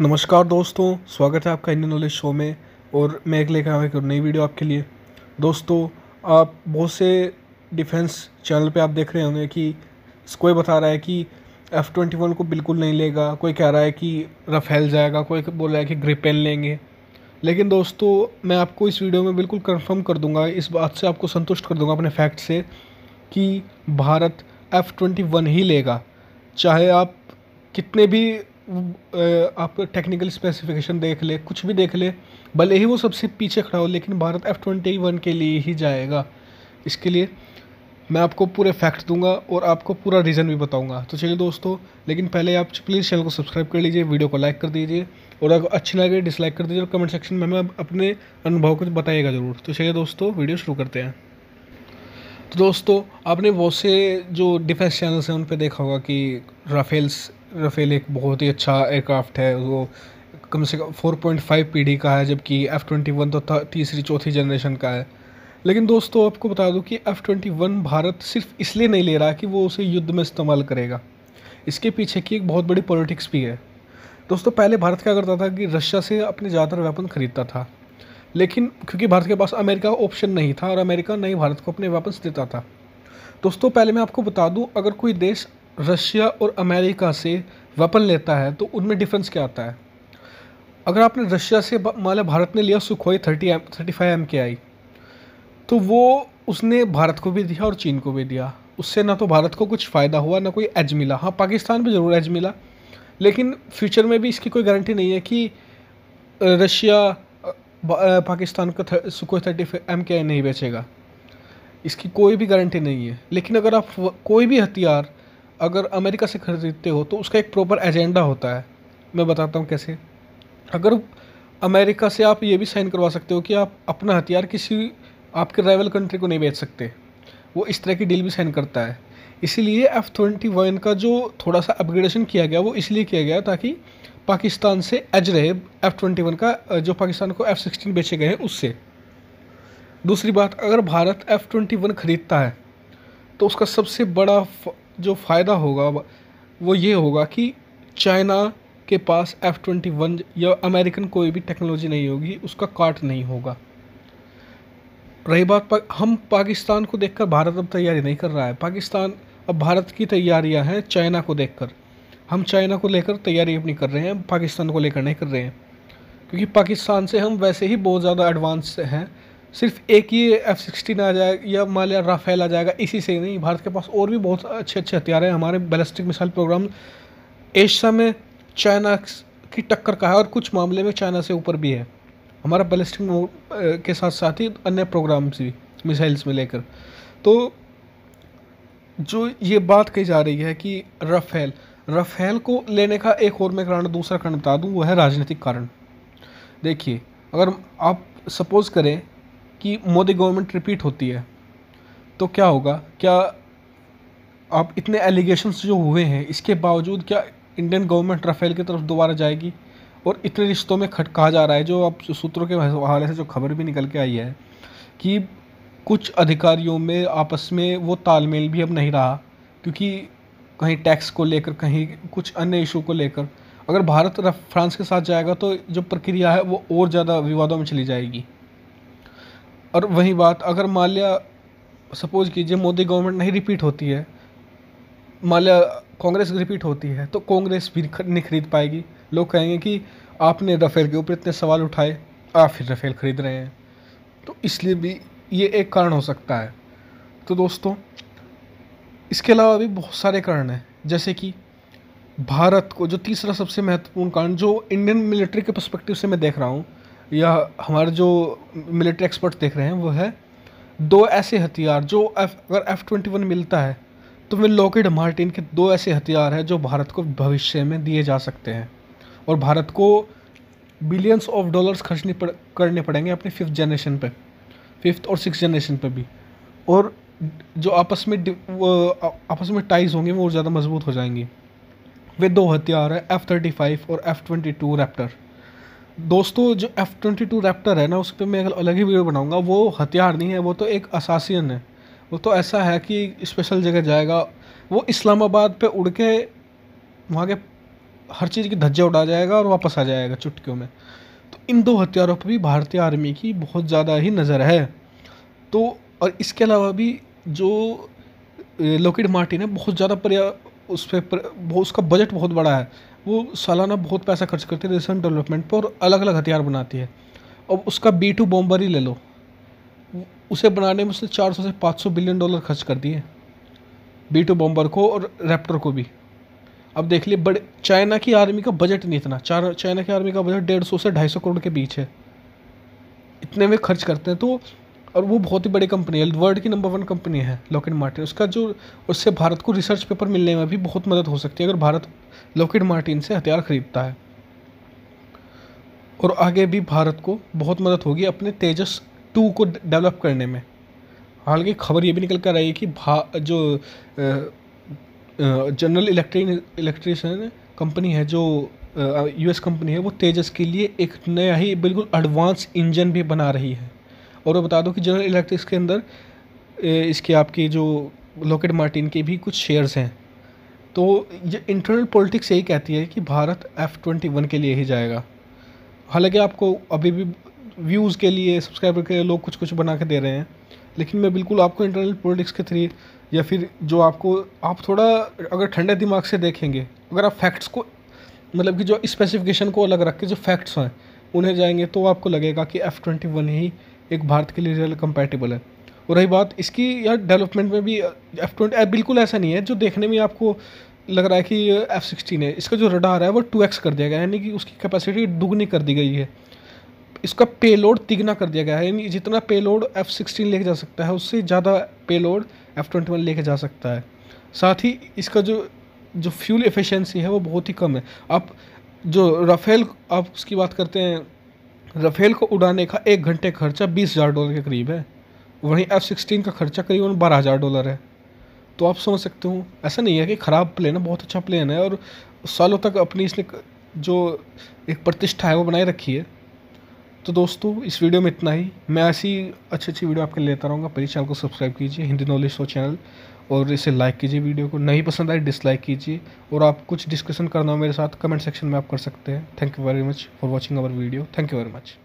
नमस्कार दोस्तों स्वागत है आपका इंडियन नॉलेज शो में और मैं एक लेकर आया एक नई वीडियो आपके लिए दोस्तों आप बहुत से डिफेंस चैनल पे आप देख रहे होंगे कि कोई बता रहा है कि एफ़ ट्वेंटी वन को बिल्कुल नहीं लेगा कोई कह रहा है कि रफेल जाएगा कोई बोल रहा है कि ग्रिपेन लेंगे लेकिन दोस्तों मैं आपको इस वीडियो में बिल्कुल कंफर्म कर दूंगा इस बात से आपको संतुष्ट कर दूंगा अपने फैक्ट से कि भारत एफ़ ट्वेंटी वन ही लेगा चाहे आप कितने भी आप टेक्निकल स्पेसिफिकेशन देख ले कुछ भी देख ले भले ही वो सबसे पीछे खड़ा हो लेकिन भारत एफ़ ट्वेंटी वन के लिए ही जाएगा इसके लिए मैं आपको पूरे फैक्ट दूंगा और आपको पूरा रीज़न भी बताऊंगा तो चलिए दोस्तों लेकिन पहले आप प्लीज़ चैनल को सब्सक्राइब कर लीजिए वीडियो को लाइक कर दीजिए और अगर अच्छी लगे डिसलाइक कर दीजिए और कमेंट सेक्शन में हमें अपने अनुभव को बताइएगा ज़रूर तो चलिए दोस्तों वीडियो शुरू करते हैं तो दोस्तों आपने बहुत से जो डिफेंस चैनल्स हैं उन पर देखा होगा कि राफेल्स राफेल एक बहुत ही अच्छा एयरक्राफ्ट है वो कम से कम four point five P D का है जबकि एफ़ ट्वेंटी वन तो तीसरी चौथी जनरेशन का है लेकिन दोस्तों आपको बता दूं कि एफ़ ट्वेंटी वन भारत सिर्फ इसलिए नहीं ले रहा कि वो उसे युद्ध में इस्तेमाल करेगा इसके पीछे की एक बहुत बड़ी पॉलिटिक्स भी है दोस्तों पहले भारत क्या करता था कि रशिया से अपने ज़्यादातर वेपन ख़रीदता था लेकिन क्योंकि भारत के पास अमेरिका ऑप्शन नहीं था और अमेरिका नहीं भारत को अपने वापस देता था दोस्तों पहले मैं आपको बता दूं अगर कोई देश रशिया और अमेरिका से वेपन लेता है तो उनमें डिफरेंस क्या आता है अगर आपने रशिया से मान भारत ने लिया Sukhoi thirty M thirty five M K I तो वो उसने भारत को भी दिया और चीन को भी दिया उससे ना तो भारत को कुछ फ़ायदा हुआ ना कोई एज मिला हाँ पाकिस्तान भी ज़रूर एज मिला लेकिन फ्यूचर में भी इसकी कोई गारंटी नहीं है कि रशिया पाकिस्तान का सुखोई थर्टी एम के नहीं बेचेगा इसकी कोई भी गारंटी नहीं है लेकिन अगर आप कोई भी हथियार अगर अमेरिका से खरीदते हो तो उसका एक प्रॉपर एजेंडा होता है मैं बताता हूँ कैसे अगर अमेरिका से आप ये भी साइन करवा सकते हो कि आप अपना हथियार किसी आपके राइवल कंट्री को नहीं बेच सकते वो इस तरह की डील भी साइन करता है इसीलिए एफ़ ट्वेंटी वन का जो थोड़ा सा अपग्रेडेशन किया गया वो इसलिए किया गया ताकि पाकिस्तान से एज रहे एफ़ ट्वेंटी वन का जो पाकिस्तान को एफ़ सिक्सटीन बेचे गए हैं उससे दूसरी बात अगर भारत एफ़ ट्वेंटी वन ख़रीदता है तो उसका सबसे बड़ा जो फ़ायदा होगा वो ये होगा कि चाइना के पास एफ़ ट्वेंटी वन या अमेरिकन कोई भी टेक्नोलॉजी नहीं होगी उसका काट नहीं होगा रही बात पा, हम पाकिस्तान को देखकर भारत अब तैयारी नहीं कर रहा है पाकिस्तान अब भारत की तैयारियां हैं चाइना को देखकर हम चाइना को लेकर तैयारी अपनी कर रहे हैं पाकिस्तान को लेकर नहीं कर रहे हैं क्योंकि पाकिस्तान से हम वैसे ही बहुत ज़्यादा एडवांस हैं सिर्फ एक ही एफ सिक्सटीन आ जाएगा या मान लिया राफेल आ जाएगा इसी से नहीं भारत के पास और भी बहुत अच्छे अच्छे हथियार हैं हमारे बैलिस्टिक मिसाइल प्रोग्राम एशिया में चाइना की टक्कर का है और कुछ मामले में चाइना से ऊपर भी है हमारा बैलिस्टिक के साथ साथ ही अन्य प्रोग्राम्स भी मिसाइल्स में लेकर तो जो ये बात कही जा रही है कि रफेल रफेल को लेने का एक और मैं कारण दूसरा कारण बता दूं वो है राजनीतिक कारण देखिए अगर आप सपोज़ करें कि मोदी गवर्नमेंट रिपीट होती है तो क्या होगा क्या आप इतने एलिगेशन जो हुए हैं इसके बावजूद क्या इंडियन गवर्नमेंट रफेल की तरफ दोबारा जाएगी और इतने रिश्तों में खट कहा जा रहा है जो अब सूत्रों के हवाले से जो खबर भी निकल के आई है कि कुछ अधिकारियों में आपस में वो तालमेल भी अब नहीं रहा क्योंकि कहीं टैक्स को लेकर कहीं कुछ अन्य इशू को लेकर अगर भारत फ्रांस के साथ जाएगा तो जो प्रक्रिया है वो और ज़्यादा विवादों में चली जाएगी और वही बात अगर माल्या सपोज कीजिए मोदी गवर्नमेंट नहीं रिपीट होती है माल्या कांग्रेस रिपीट होती है तो कांग्रेस भी नहीं खरीद पाएगी लोग कहेंगे कि आपने रफेल के ऊपर इतने सवाल उठाए आप फिर रफेल ख़रीद रहे हैं तो इसलिए भी ये एक कारण हो सकता है तो दोस्तों इसके अलावा भी बहुत सारे कारण हैं जैसे कि भारत को जो तीसरा सबसे महत्वपूर्ण कारण जो इंडियन मिलिट्री के पर्सपेक्टिव से मैं देख रहा हूँ या हमारे जो मिलिट्री एक्सपर्ट देख रहे हैं वो है दो ऐसे हथियार जो एफ, अगर एफ ट्वेंटी वन मिलता है तो वे लॉकेट मार्टिन के दो ऐसे हथियार हैं जो भारत को भविष्य में दिए जा सकते हैं और भारत को बिलियंस ऑफ डॉलर्स खर्चने पड़ करने पड़ेंगे अपने फिफ्थ जनरेशन पे फिफ्थ और सिक्स जनरेशन पे भी और जो आपस में आपस में टाइज होंगे वो ज़्यादा मजबूत हो जाएंगे वे दो हथियार है एफ़ थर्टी फाइव और एफ़ ट्वेंटी टू रैप्टर दोस्तों जो एफ़ ट्वेंटी टू रैप्टर है ना उस पर मैं अलग ही वीडियो बनाऊँगा वो हथियार नहीं है वो तो एक असासियन है वो तो ऐसा है कि स्पेशल जगह जाएगा वो इस्लामाबाद पे उड़ के वहाँ के हर चीज़ की धज्जा उड़ा जाएगा और वापस आ जाएगा चुटकियों में तो इन दो हथियारों पर भी भारतीय आर्मी की बहुत ज़्यादा ही नज़र है तो और इसके अलावा भी जो लोकिड मार्टिन है बहुत ज़्यादा पर्या उस पर उसका बजट बहुत बड़ा है वो सालाना बहुत पैसा खर्च करती है रिसेंट डेवलपमेंट पर और अलग अलग हथियार बनाती है अब उसका बी टू बॉम्बर ही ले लो उसे बनाने में उसने 400 से 500 बिलियन डॉलर खर्च कर दिए बी टू बॉम्बर को और रैप्टर को भी अब देख लिए बड़े चाइना की आर्मी का बजट नहीं इतना चार चाइना की आर्मी का बजट डेढ़ सौ से ढाई सौ करोड़ के बीच है इतने में खर्च करते हैं तो और वो बहुत ही बड़ी कंपनी है वर्ल्ड की नंबर वन कंपनी है लॉकेट मार्टिन उसका जो उससे भारत को रिसर्च पेपर मिलने में भी बहुत मदद हो सकती है अगर भारत लॉकेट मार्टिन से हथियार खरीदता है और आगे भी भारत को बहुत मदद होगी अपने तेजस टू को डेवलप करने में हालांकि खबर ये भी निकल कर आई है कि भा जो जनरल इलेक्ट्रिक इलेक्ट्रिशन कंपनी है जो यूएस कंपनी है वो तेजस के लिए एक नया ही बिल्कुल एडवांस इंजन भी बना रही है और बता दो कि जनरल इलेक्ट्रिक्स के अंदर इसके आपके जो लॉकेट मार्टिन के भी कुछ शेयर्स हैं तो ये इंटरनल पॉलिटिक्स यही कहती है कि भारत एफ़ ट्वेंटी वन के लिए ही जाएगा हालांकि आपको अभी भी व्यूज़ के लिए सब्सक्राइबर के लिए लोग कुछ कुछ बना के दे रहे हैं लेकिन मैं बिल्कुल आपको इंटरनल पॉलिटिक्स के थ्री या फिर जो आपको आप थोड़ा अगर ठंडे दिमाग से देखेंगे अगर आप फैक्ट्स को मतलब कि जो स्पेसिफिकेशन को अलग रख के जो फैक्ट्स हैं उन्हें जाएंगे तो आपको लगेगा कि एफ़ ट्वेंटी वन ही एक भारत के लिए रियल कंपेटेबल है और रही बात इसकी यार डेवलपमेंट में भी एफ ट्वेंटी बिल्कुल ऐसा नहीं है जो देखने में आपको लग रहा है कि एफ़ सिक्सटीन है इसका जो रडार है वो टू एक्स कर दिया गया है यानी कि उसकी कैपेसिटी दुगनी कर दी गई है इसका पेलोड तिगना कर दिया गया है यानी जितना पेलोड एफ़ सिक्सटीन लेके जा सकता है उससे ज़्यादा पेलोड एफ़ ट्वेंटी वन लेके जा सकता है साथ ही इसका जो जो फ्यूल एफिशिएंसी है वो बहुत ही कम है आप जो राफेल आप उसकी बात करते हैं राफेल को उड़ाने का एक घंटे खर्चा बीस हज़ार डॉलर के करीब है वहीं एफ सिक्सटीन का खर्चा करीबन बारह हज़ार डॉलर है तो आप समझ सकते हो ऐसा नहीं है कि ख़राब प्लेन है बहुत अच्छा प्लेन है और सालों तक अपनी इसने जो एक प्रतिष्ठा है वो बनाए रखी है तो दोस्तों इस वीडियो में इतना ही मैं ऐसी अच्छी अच्छी वीडियो आपके लेता रहूँगा प्लीज़ चैनल को सब्सक्राइब कीजिए हिंदी नॉलेज शो चैनल और इसे लाइक कीजिए वीडियो को नहीं पसंद आए डिसलाइक कीजिए और आप कुछ डिस्कशन करना हो मेरे साथ कमेंट सेक्शन में आप कर सकते हैं thank you very much for watching our video thank you very much